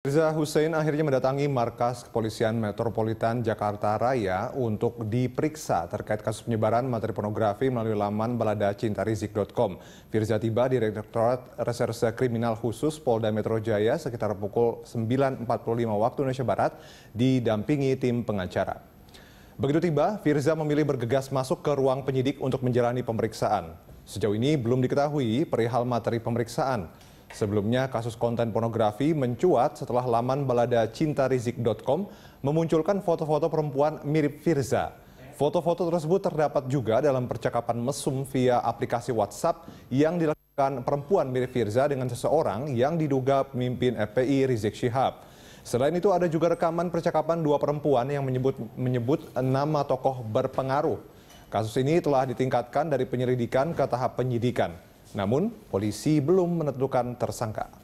Riza Hussein akhirnya mendatangi markas kepolisian metropolitan Jakarta Raya untuk diperiksa terkait kasus penyebaran materi pornografi melalui laman baladacintarisik.com. Firza tiba di Direktorat Reserse Kriminal Khusus Polda Metro Jaya sekitar pukul 9.45 waktu Indonesia Barat didampingi tim pengacara. Begitu tiba, Firza memilih bergegas masuk ke ruang penyidik untuk menjalani pemeriksaan. Sejauh ini belum diketahui perihal materi pemeriksaan. Sebelumnya, kasus konten pornografi mencuat setelah laman balada cintarizik.com memunculkan foto-foto perempuan mirip Firza. Foto-foto tersebut terdapat juga dalam percakapan mesum via aplikasi WhatsApp yang dilakukan perempuan mirip Firza dengan seseorang yang diduga pemimpin FPI Rizik Syihab. Selain itu ada juga rekaman percakapan dua perempuan yang menyebut menyebut nama tokoh berpengaruh. Kasus ini telah ditingkatkan dari penyelidikan ke tahap penyidikan. Namun, polisi belum menentukan tersangka.